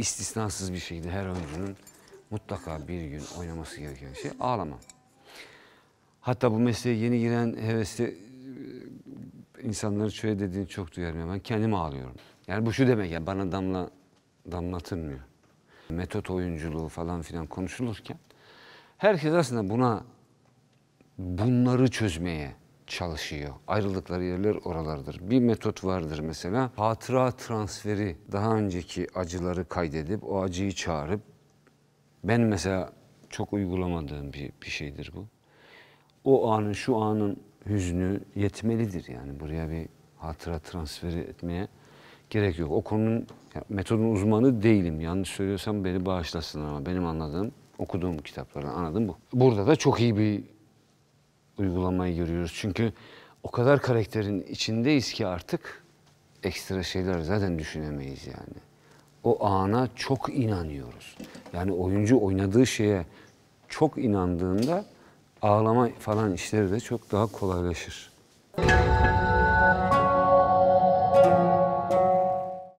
istisnasız bir şekilde her oyuncunun mutlaka bir gün oynaması gereken şey ağlama. Hatta bu mesleğe yeni giren hevesli e, insanları şöyle dediğini çok duyarım. Ben kendim ağlıyorum. Yani bu şu demek ya bana damla damlatılmıyor. Metot oyunculuğu falan filan konuşulurken herkes aslında buna bunları çözmeye çalışıyor. Ayrıldıkları yerler oralardır. Bir metot vardır mesela hatıra transferi daha önceki acıları kaydedip o acıyı çağırıp ben mesela çok uygulamadığım bir, bir şeydir bu. O anın şu anın hüznü yetmelidir yani buraya bir hatıra transferi etmeye gerek yok. O konunun yani metodun uzmanı değilim. Yanlış söylüyorsam beni bağışlasın ama benim anladığım okuduğum kitaplardan anladım bu. Burada da çok iyi bir uygulamayı görüyoruz. Çünkü o kadar karakterin içindeyiz ki artık ekstra şeyler zaten düşünemeyiz yani. O ana çok inanıyoruz. Yani oyuncu oynadığı şeye çok inandığında ağlama falan işleri de çok daha kolaylaşır.